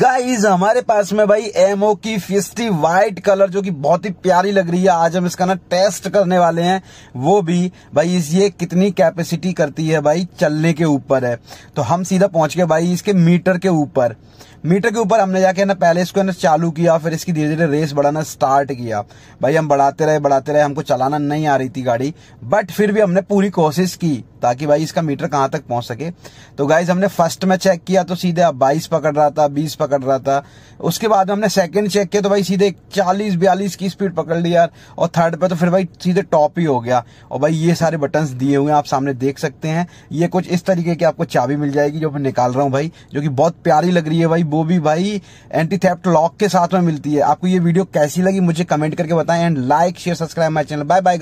guys हमारे पास में भाई एमओ की फिस्टी व्हाइट कलर जो कि बहुत ही प्यारी लग रही है आज हम इसका ना टेस्ट करने वाले हैं वो भी भाई इस ये कितनी कैपेसिटी करती है भाई चलने के ऊपर है तो हम सीधा पहुंच गए भाई इसके मीटर के ऊपर मीटर के ऊपर हमने जाके ना पहले इसको ना चालू किया फिर इसकी धीरे धीरे रेस बढ़ाना स्टार्ट किया भाई हम बढ़ाते रहे बढ़ाते रहे हमको चलाना नहीं आ रही थी गाड़ी बट फिर भी हमने पूरी कोशिश की ताकि भाई इसका मीटर कहां तक पहुंच सके तो गाइज हमने फर्स्ट में चेक किया तो सीधे बाईस पकड़ रहा था बीस तीस पकड़ रहा था उसके बाद हमने सेकंड चेक किया तो भाई सीधे चालीस बयालीस की स्पीड पकड़ ली यार और थर्ड पे तो फिर भाई सीधे टॉप ही हो गया और भाई ये सारे बटन दिए हुए हैं आप सामने देख सकते हैं ये कुछ इस तरीके की आपको चाबी मिल जाएगी जो मैं निकाल रहा हूँ भाई जो कि बहुत प्यारी लग रही है भाई वो भी भाई एंटी थेप्ट लॉक के साथ में मिलती है आपको ये वीडियो कैसी लगी मुझे कमेंट करके बताएं and like share subscribe my channel bye bye